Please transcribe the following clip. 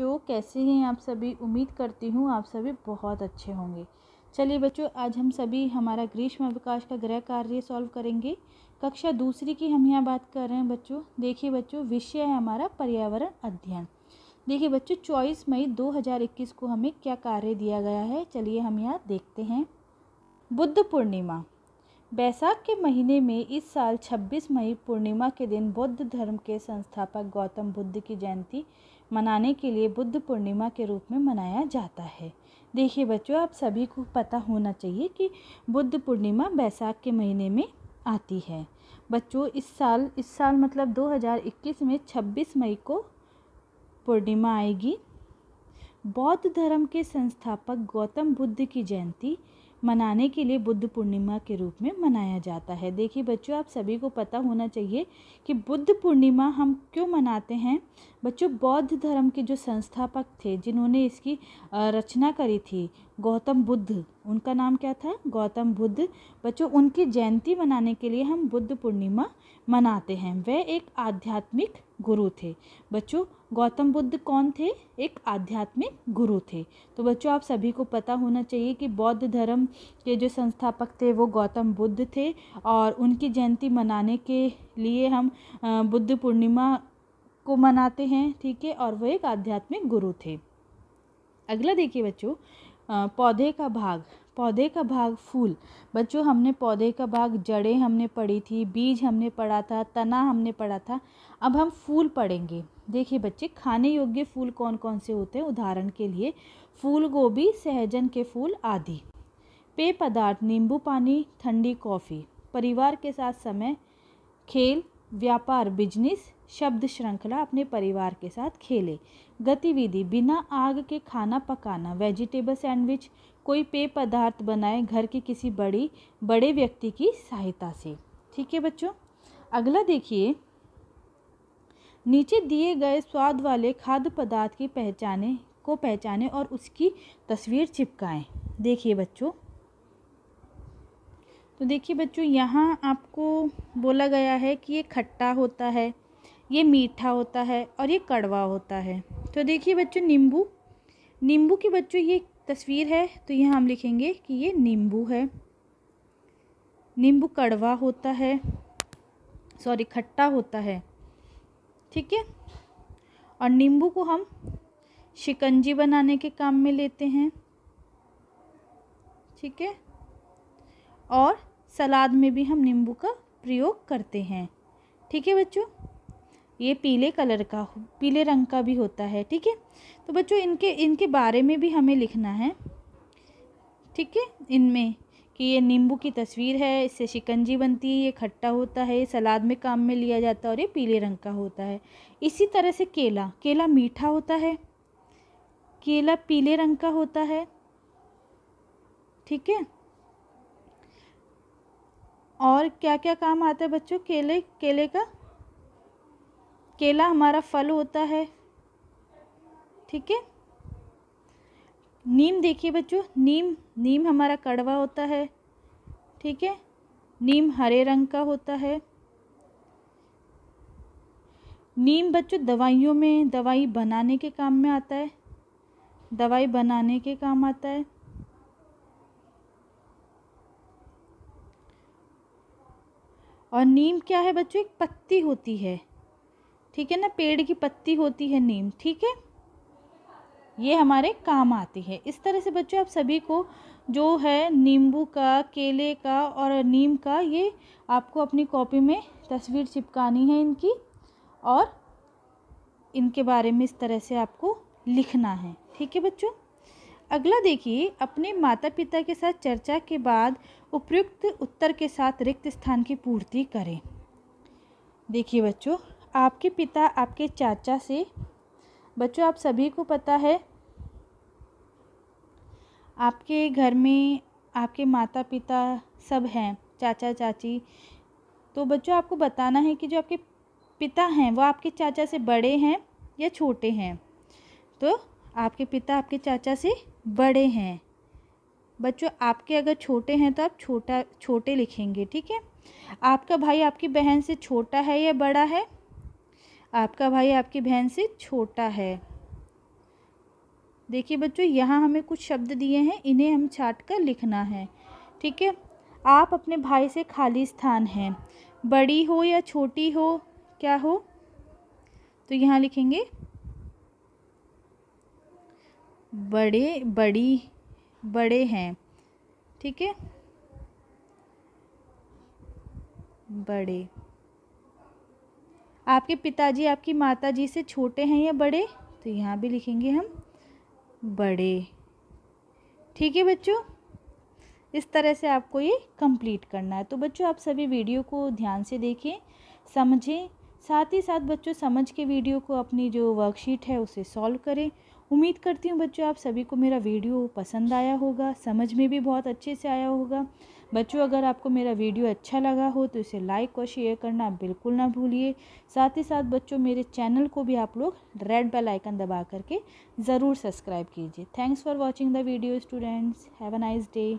बच्चों कैसे हैं आप सभी उम्मीद करती हूँ आप सभी बहुत अच्छे होंगे चलिए बच्चों आज हम सभी हमारा ग्रीष्म अवकाश का गृह कार्य सॉल्व करेंगे कक्षा दूसरी की हम यहाँ बात कर रहे हैं बच्चों देखिए बच्चों विषय है हमारा पर्यावरण अध्ययन देखिए बच्चों चौबीस मई दो को हमें क्या कार्य दिया गया है चलिए हम यहाँ देखते हैं बुद्ध पूर्णिमा बैसाख के महीने में इस साल 26 मई पूर्णिमा के दिन बौद्ध धर्म के संस्थापक गौतम बुद्ध की जयंती मनाने के लिए बुद्ध पूर्णिमा के रूप में मनाया जाता है देखिए बच्चों आप सभी को पता होना चाहिए कि बुद्ध पूर्णिमा बैसाख के महीने में आती है बच्चों इस साल इस साल मतलब 2021 में 26 मई को पूर्णिमा आएगी बौद्ध धर्म के संस्थापक गौतम बुद्ध की जयंती मनाने के लिए बुद्ध पूर्णिमा के रूप में मनाया जाता है देखिए बच्चों आप सभी को पता होना चाहिए कि बुद्ध पूर्णिमा हम क्यों मनाते हैं बच्चों बौद्ध धर्म के जो संस्थापक थे जिन्होंने इसकी रचना करी थी गौतम बुद्ध उनका नाम क्या था गौतम बुद्ध बच्चों उनकी जयंती मनाने के लिए हम बुद्ध पूर्णिमा मनाते हैं वह एक आध्यात्मिक गुरु थे बच्चों गौतम बुद्ध कौन थे एक आध्यात्मिक गुरु थे तो बच्चों आप सभी को पता होना चाहिए कि बौद्ध धर्म के जो संस्थापक थे वो गौतम बुद्ध थे और उनकी जयंती मनाने के लिए हम बुद्ध पूर्णिमा को मनाते हैं ठीक है और वो एक आध्यात्मिक गुरु थे अगला देखिए बच्चों पौधे का भाग पौधे का भाग फूल बच्चों हमने पौधे का भाग जड़ें हमने पढ़ी थी बीज हमने पढ़ा था तना हमने पढ़ा था अब हम फूल पढ़ेंगे देखिए बच्चे खाने योग्य फूल कौन कौन से होते हैं उदाहरण के लिए फूल गोभी सहजन के फूल आदि पेय पदार्थ नींबू पानी ठंडी कॉफ़ी परिवार के साथ समय खेल व्यापार बिजनेस शब्द श्रृंखला अपने परिवार के साथ खेले गतिविधि बिना आग के खाना पकाना वेजिटेबल सैंडविच कोई पेय पदार्थ बनाए घर के किसी बड़ी बड़े व्यक्ति की सहायता से ठीक है बच्चों अगला देखिए नीचे दिए गए स्वाद वाले खाद्य पदार्थ की पहचाने को पहचाने और उसकी तस्वीर चिपकाएं देखिए बच्चों तो देखिए बच्चों यहाँ आपको बोला गया है कि ये खट्टा होता है ये मीठा होता है और ये कड़वा होता है तो देखिए बच्चों नींबू नींबू की बच्चों ये तस्वीर है तो यहाँ हम लिखेंगे कि ये नींबू है नींबू कड़वा होता है सॉरी खट्टा होता है ठीक है और नींबू को हम शिकंजी बनाने के काम में लेते हैं ठीक है और सलाद में भी हम नींबू का प्रयोग करते हैं ठीक है बच्चों ये पीले कलर का पीले रंग का भी होता है ठीक है तो बच्चों इनके इनके बारे में भी हमें लिखना है ठीक है इनमें कि ये नींबू की तस्वीर है इससे शिकंजी बनती है ये खट्टा होता है ये सलाद में काम में लिया जाता है और ये पीले रंग का होता है इसी तरह से केला केला मीठा होता है केला पीले रंग का होता है ठीक है और क्या क्या काम आता है बच्चों केले केले का केला हमारा फल होता है ठीक है नीम देखिए बच्चों नीम नीम हमारा कड़वा होता है ठीक है नीम हरे रंग का होता है नीम बच्चों दवाइयों में दवाई बनाने के काम में आता है दवाई बनाने के काम आता है और नीम क्या है बच्चों एक पत्ती होती है ठीक है ना पेड़ की पत्ती होती है नीम ठीक है ये हमारे काम आती है इस तरह से बच्चों आप सभी को जो है नींबू का केले का और नीम का ये आपको अपनी कॉपी में तस्वीर चिपकानी है इनकी और इनके बारे में इस तरह से आपको लिखना है ठीक है बच्चों अगला देखिए अपने माता पिता के साथ चर्चा के बाद उपयुक्त उत्तर के साथ रिक्त स्थान की पूर्ति करें देखिए बच्चों आपके पिता आपके चाचा से बच्चों आप सभी को पता है आपके घर में आपके माता पिता सब हैं चाचा चाची तो बच्चों आपको बताना है कि जो आपके पिता हैं वो आपके चाचा से बड़े हैं या छोटे हैं तो आपके पिता आपके चाचा से बड़े हैं बच्चों आपके अगर छोटे हैं तो आप छोटा छोटे लिखेंगे ठीक है आपका भाई आपकी बहन से छोटा है या बड़ा है आपका भाई आपकी बहन से छोटा है देखिए बच्चों यहाँ हमें कुछ शब्द दिए हैं इन्हें हम छाट कर लिखना है ठीक है आप अपने भाई से खाली स्थान हैं बड़ी हो या छोटी हो क्या हो तो यहाँ लिखेंगे बड़े बड़ी बड़े हैं ठीक है बड़े आपके पिताजी आपकी माताजी से छोटे हैं या बड़े तो यहाँ भी लिखेंगे हम बड़े ठीक है बच्चों इस तरह से आपको ये कंप्लीट करना है तो बच्चों आप सभी वीडियो को ध्यान से देखें समझें साथ ही साथ बच्चों समझ के वीडियो को अपनी जो वर्कशीट है उसे सॉल्व करें उम्मीद करती हूँ बच्चों आप सभी को मेरा वीडियो पसंद आया होगा समझ में भी बहुत अच्छे से आया होगा बच्चों अगर आपको मेरा वीडियो अच्छा लगा हो तो इसे लाइक और शेयर करना बिल्कुल ना भूलिए साथ ही साथ बच्चों मेरे चैनल को भी आप लोग रेड बेल आइकन दबा करके ज़रूर सब्सक्राइब कीजिए thanks for watching the video students have a nice day